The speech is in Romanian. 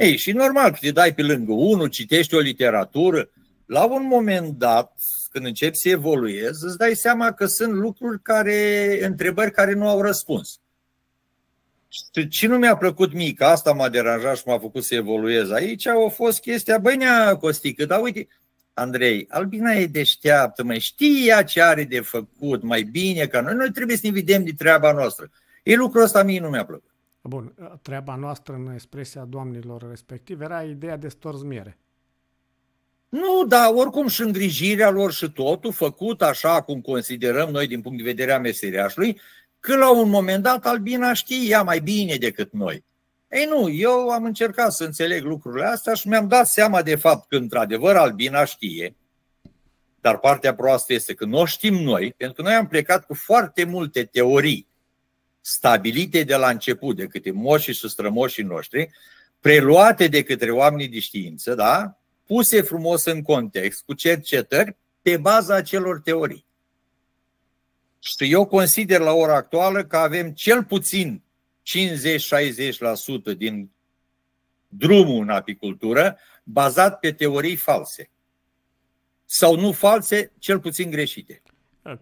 Ei, și normal, te dai pe lângă unul, citești o literatură, la un moment dat, când începi să evoluezi, îți dai seama că sunt lucruri care, întrebări care nu au răspuns. Ce nu mi-a plăcut mic, asta m-a deranjat și m-a făcut să evoluez aici, a fost chestia, băi, nea Costică, dar uite, Andrei, Albina e deșteaptă, mai ea ce are de făcut, mai bine ca noi, noi trebuie să ne vedem de treaba noastră. E lucrul ăsta mie nu mi-a plăcut. Bun, treaba noastră în expresia doamnilor respective era ideea de storzmiere. Nu, dar oricum și îngrijirea lor și totul făcut așa cum considerăm noi din punct de vedere a meseriașului, că la un moment dat Albina știe, ea mai bine decât noi. Ei nu, eu am încercat să înțeleg lucrurile astea și mi-am dat seama de fapt că într-adevăr Albina știe, dar partea proastă este că nu o știm noi, pentru că noi am plecat cu foarte multe teorii stabilite de la început de câte moșii și strămoșii noștri, preluate de către oamenii de știință, da? puse frumos în context, cu cercetări, pe baza acelor teorii. Și eu consider la ora actuală că avem cel puțin 50-60% din drumul în apicultură bazat pe teorii false. Sau nu false, cel puțin greșite.